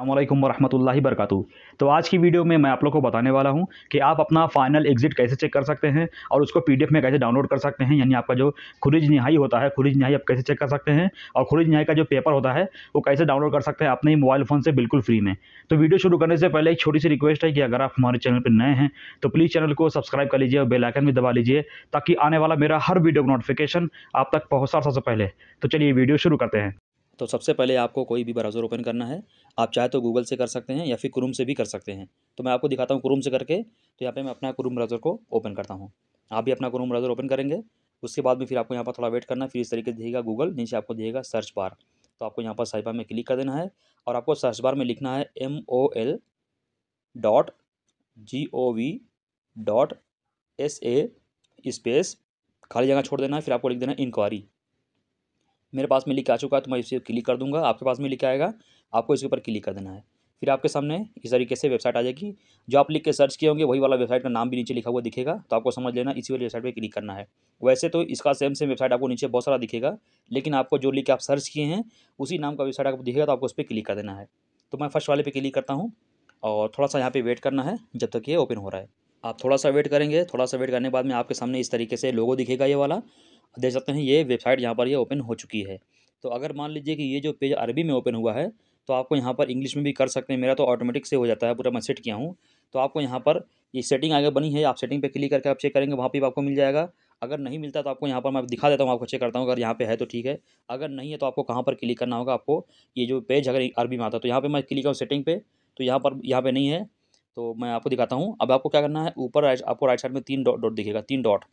अल्लाम वरहमल वरक तो आज की वीडियो में मैं आप लोग को बताने वाला हूं कि आप अपना फाइनल एग्जिट कैसे चेक कर सकते हैं और उसको पीडीएफ में कैसे डाउनलोड कर सकते हैं यानी आपका जो खुरिज नहाई होता है खुरीज नहाई आप कैसे चेक कर सकते हैं और खुरीज नहाई का जो पेपर होता है वो कैसे डाउनलोड कर सकते हैं अपने ही मोबाइल फ़ोन से बिल्कुल फ्री में तो वीडियो शुरू करने से पहले एक छोटी सी रिक्वेस्ट है कि अगर आप हमारे चैनल पर नए हैं तो प्लीज़ चैनल को सब्सक्राइब कर लीजिए और बेलाइकन भी दबा लीजिए ताकि आने वाला मेरा हर वीडियो का नोटिफिकेशन आप तक पहुँच सबसे पहले तो चलिए वीडियो शुरू करते हैं तो सबसे पहले आपको कोई भी ब्राउज़र ओपन करना है आप चाहे तो गूगल से कर सकते हैं या फिर क्रूम से भी कर सकते हैं तो मैं आपको दिखाता हूँ क्रूम से करके तो यहाँ पे मैं अपना क्रूम ब्राउज़र को ओपन करता हूँ आप भी अपना क्रूम ब्राउज़र ओपन करेंगे उसके बाद में फिर आपको यहाँ पर थोड़ा वेट करना है फिर इस तरीके से दिएगा गूगल नीचे आपको दिएगा सर्च बार तो आपको यहाँ पर साइबा में क्लिक कर देना है और आपको सर्च बार में लिखना है M O L dot G O V dot S A space खाली जगह छोड़ देना है फिर आपको लिख देना है इंक्वायरी मेरे पास में लिख आ चुका है तो मैं इसे क्लिक कर दूंगा आपके पास में लिख आएगा आपको इसके ऊपर क्लिक कर देना है फिर आपके सामने इस तरीके से वेबसाइट आ जाएगी जो आप लिख के सर्च किए होंगे वही वाला वेबसाइट का नाम भी नीचे लिखा हुआ दिखेगा तो आपको समझ लेना इसी वाली वेबसाइट पर क्लिक करना है वैसे तो इसका सेम सेम वेबसाइट आपको नीचे बहुत सारा दिखेगा लेकिन आपको जो लिख आप सर्च किए हैं उसी नाम का वेबसाइट आपको दिखेगा तो आपको उस पर क्लिक कर देना है तो मैं फर्स्ट वाले पर क्लिक करता हूँ और थोड़ा सा यहाँ पर वेट करना है जब तक ये ओपन हो रहा है आप थोड़ा सा वेट करेंगे थोड़ा सा वेट करने के बाद में आपके सामने इस तरीके से लोगो दिखेगा ये वाला देख सकते हैं ये वेबसाइट यहाँ पर ये ओपन हो चुकी है तो अगर मान लीजिए कि ये जो पेज अरबी में ओपन हुआ है तो आपको यहाँ पर इंग्लिश में भी कर सकते हैं मेरा तो ऑटोमेटिक से हो जाता है पूरा मैं सेट किया हूँ तो आपको यहाँ पर ये सेटिंग आगे बनी है आप सेटिंग पे क्लिक करके आप चेक करेंगे वहाँ पे आपको मिल जाएगा अगर नहीं मिलता तो आपको यहाँ पर मैं दिखा देता हूँ आपको चेक करता हूँ अगर यहाँ पे है तो ठीक है अगर नहीं है तो आपको कहाँ पर क्लिक करना होगा आपको ये जो पेज अगर अरबी में आता तो यहाँ पर मैं क्लिक हूँ सेटिंग पे तो यहाँ पर यहाँ पर नहीं है तो मैं आपको दिखाता हूँ अब आपको क्या करना है ऊपर आपको राइट साइड में तीन डॉट डॉट दिखेगा तीन डॉट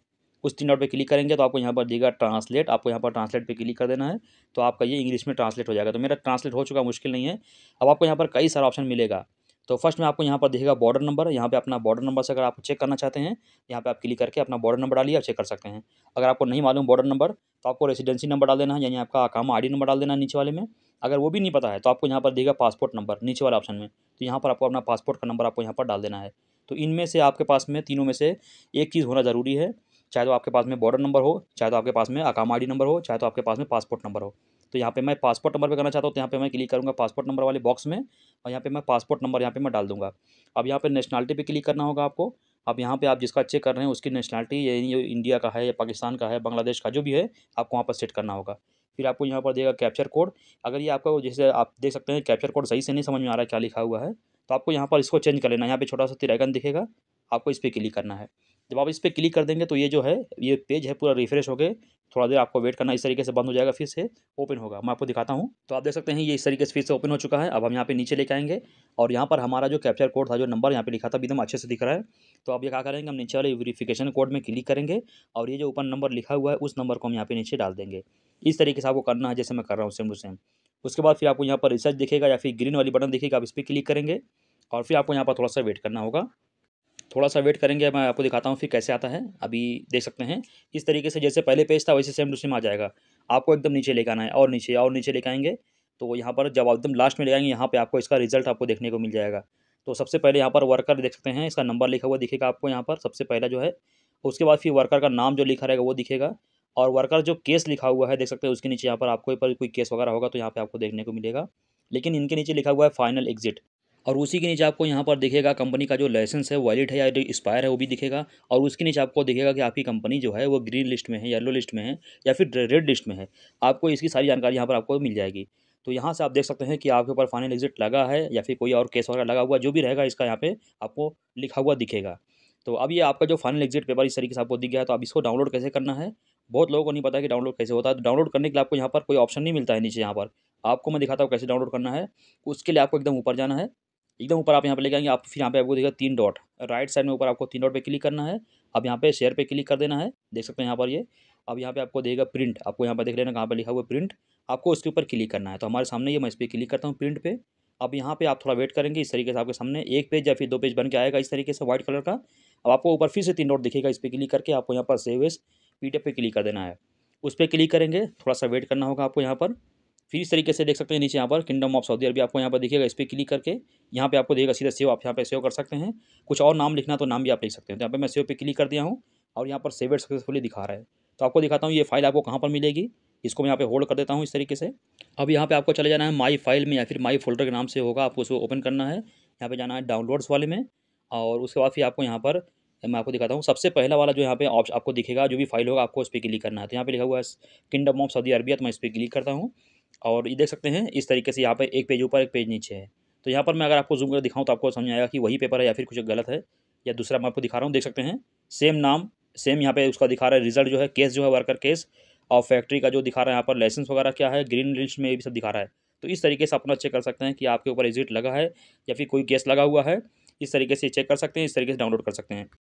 उस तीन डॉट पे क्लिक करेंगे तो आपको यहाँ पर देगा ट्रांसलेट आपको यहाँ पर ट्रांसलेट पे क्लिक कर देना है तो आपका ये इंग्लिश में ट्रांसलेट हो जाएगा तो मेरा ट्रांसलेट हो चुका मुश्किल नहीं है अब आपको यहाँ पर कई सारा ऑप्शन मिलेगा तो फर्स्ट में आपको यहाँ पर देखेगा बॉर्डर नंबर यहाँ पे अपना बॉर्डर नंबर से अगर आप चेक करना चाहते हैं यहाँ पे आप क्लिक करके अपना बॉर्डर नंबर डालिए आप चेक कर सकते हैं अगर आपको नहीं मालूम बॉर्डर नंबर तो आपको रेसिडेंसी नंबर डाल देना है यानी आपका काम आई नंबर डाल देना नीचे वाले में अगर वो भी नहीं पता है तो आपको यहाँ पर देगा पासपोर्ट नंबर नीचे वाले ऑप्शन में तो यहाँ पर आपको अपना पासपोर्ट का नंबर आपको यहाँ पर डाल देना है तो इनमें से आपके पास में तीनों में से एक चीज़ होना ज़रूरी है चाहे तो आपके पास में बॉर्डर नंबर हो चाहे तो आपके पास में अकाम आई नंबर हो चाहे तो आपके पास में पासपोर्ट नंबर हो तो यहाँ पे मैं पासपोर्ट नंबर पे करना चाहता हूँ तो यहाँ पे मैं क्लिक करूँगा पासपोर्ट नंबर वाले बॉक्स में और यहाँ पे मैं पासपोर्ट नंबर यहाँ पे मैं डाल दूँगा अब यहाँ पे नेशनलिटी पे क्लिक करना होगा आपको अब यहाँ पे आप जिसका चेक कर रहे हैं उसकी नेशनलिटी ये इंडिया का है या पाकिस्तान का है बांग्लादेश का जो भी है आपको वहाँ पर सेट करना होगा फिर आपको यहाँ पर देगा कैप्चर कोड अगर ये आपका जैसे आप देख सकते हैं कैप्चर कोड सही से नहीं समझ में आ रहा है क्या लिखा हुआ है तो आपको यहाँ पर इसको चेंज कर लेना यहाँ पर छोटा सा तिरैगन दिखेगा आपको इस पर क्लिक करना है जब आप इस पर क्लिक कर देंगे तो ये जो है ये पेज है पूरा रिफ्रेश होकर थोड़ा देर आपको वेट करना इस तरीके से बंद हो जाएगा फिर से ओपन होगा मैं आपको दिखाता हूँ तो आप देख सकते हैं ये इस तरीके से फिर से ओपन हो चुका है अब हम यहाँ पे नीचे लेके आएंगे और यहाँ पर हमारा जो कैप्चर कोड था जो नंबर यहाँ पे लिखा था एकदम अच्छे से दिख रहा है तो आप ये क्या करेंगे हम नीचे वाले वेरीफिकेशन कोड में क्लिक करेंगे और ये जो ऊपर नंबर लिखा हुआ है उस नंबर को हम यहाँ पे नीचे डाल देंगे इस तरीके से आपको करना है जैसे मैं कर रहा हूँ सेम टू सेम उसके बाद फिर आपको यहाँ पर रिसर्च दिखेगा या फिर ग्रीन वाली बटन दिखेगा आप इस पर क्लिक करेंगे और फिर आपको यहाँ पर थोड़ा सा वेट करना होगा थोड़ा सा वेट करेंगे मैं आपको दिखाता हूँ फिर कैसे आता है अभी देख सकते हैं इस तरीके से जैसे पहले पेज था वैसे सेम टू सेम आ जाएगा आपको एकदम नीचे लेकर आना है और नीचे और नीचे लेकर आएंगे तो यहाँ पर जब एकदम लास्ट में ले आएंगे यहाँ पर आपको इसका रिजल्ट आपको देखने को मिल जाएगा तो सबसे पहले यहाँ पर वर्कर देख सकते हैं इसका नंबर लिखा हुआ दिखेगा आपको यहाँ पर सबसे पहला जो है उसके बाद फिर वर्कर का नाम जो लिखा रहेगा वो दिखेगा और वर्कर जो केस लिखा हुआ है देख सकते हैं उसके नीचे यहाँ पर आपको कोई केस वगैरह होगा तो यहाँ पर आपको देखने को मिलेगा लेकिन इनके नीचे लिखा हुआ है फाइनल एग्जिट और उसी के नीचे आपको यहाँ पर दिखेगा कंपनी का जो लाइसेंस है वैलिड है या जो एक्सपायर है वो भी दिखेगा और उसके नीचे आपको दिखेगा कि आपकी कंपनी जो है वो ग्रीन लिस्ट में है येलो लिस्ट में है या फिर रेड लिस्ट में है आपको इसकी सारी जानकारी यहाँ पर आपको मिल जाएगी तो यहाँ से आप देख सकते हैं कि आपके ऊपर फाइनल एग्जिट लगा है या फिर कोई और केस वगैरह लगा हुआ जो भी रहेगा इसका यहाँ पर आपको लिखा हुआ दिखेगा तो अब ये आपका जो फाइनल एग्जिट पेपर इस तरीके से आपको दिख गया है तो अब इसको डाउनलोड कैसे करना है बहुत लोगों को नहीं पता कि डाउनलोड कैसे होता है तो डाउनलोड करने के लिए आपको यहाँ पर कोई ऑप्शन नहीं मिलता है नीचे यहाँ पर आपको मैं दिखाता हूँ कैसे डाउनलोड करना है उसके लिए आपको एकदम ऊपर जाना है एकदम ऊपर आप यहाँ पे लेके आएंगे आप फिर यहाँ पे आपको देखा तीन डॉट राइट साइड में ऊपर आपको तीन डॉट पे क्लिक करना है अब यहाँ पे शेयर पे क्लिक कर देना है देख सकते हैं यहाँ पर ये अब यहाँ पे आपको देगा प्रिंट आपको यहाँ पर देख लेना कहाँ पर लिखा हुआ प्रिंट आपको उसके ऊपर क्लिक करना है तो हमारे सामने ये मैं इस पर क्लिक करता हूँ प्रिंट पर अब यहाँ पर आप थोड़ा वेट करेंगे इस तरीके से आपके सामने एक पेज या फिर दो पेज बन के आएगा इस तरीके से व्हाइट कलर का अब आपको ऊपर फिर से तीन डॉट दिखेगा इस पर क्लिक करके आपको यहाँ पर सेव एस पी पे क्लिक कर देना है उस पर क्लिक करेंगे थोड़ा सा वेट करना होगा आपको यहाँ पर फिर इस तरीके से देख सकते हैं नीचे यहाँ पर किंगडम ऑफ सऊदी अरबिया आपको यहाँ पर देखिएगा इस पर क्लिक करके यहाँ पे आपको देखिएगा सीधा सेव आप यहाँ पे सेव कर सकते हैं कुछ और नाम लिखना तो नाम भी आप लिख सकते हैं तो यहाँ पे मैं सेव पे क्लिक कर दिया हूँ और यहाँ पर सेवेड सक्सेसफुली दिखा रहा है तो आपको दिखाता हूँ ये फाइल आपको कहाँ पर मिलेगी इसको मैं यहाँ पे होल्ड कर देता हूँ इस तरीके से अब यहाँ पे आपको चले जाना है माई फाइल में या फिर माई फोल्डर के नाम से होगा आपको उसको ओपन करना है यहाँ पर जाना है डाउनलोड्स वाले में और उसके बाद फिर आपको यहाँ पर मैं आपको दिखाता हूँ सबसे पहला वाला जो यहाँ पे ऑप्शन आपको दिखेगा जो भी फाइल होगा आपको उस पर क्लिक करना है तो यहाँ पे लिखा हुआ है किंगडम ऑफ सऊदी अरबिया तो मैं इस पर क्लिक करता हूँ और ये देख सकते हैं इस तरीके से यहाँ पर एक पेज ऊपर एक पेज नीचे है तो यहाँ पर मैं अगर आपको जूम कर दिखाऊँ तो आपको समझ आएगा कि वही पेपर है या फिर कुछ गलत है या दूसरा मैं आपको दिखा रहा हूँ देख सकते हैं सेम नाम सेम यहाँ पे उसका दिखा रहा है रिजल्ट जो है केस जो है वर्कर केस और फैक्ट्री का जो दिखा रहा है यहाँ पर लाइसेंस वगैरह क्या है ग्रीन लिस्ट में ये सब दिखा रहा है तो इस तरीके से अपना चेक कर सकते हैं कि आपके ऊपर एजिट लगा है या फिर कोई केस लगा हुआ है इस तरीके से चेक कर सकते हैं इस तरीके से डाउनलोड कर सकते हैं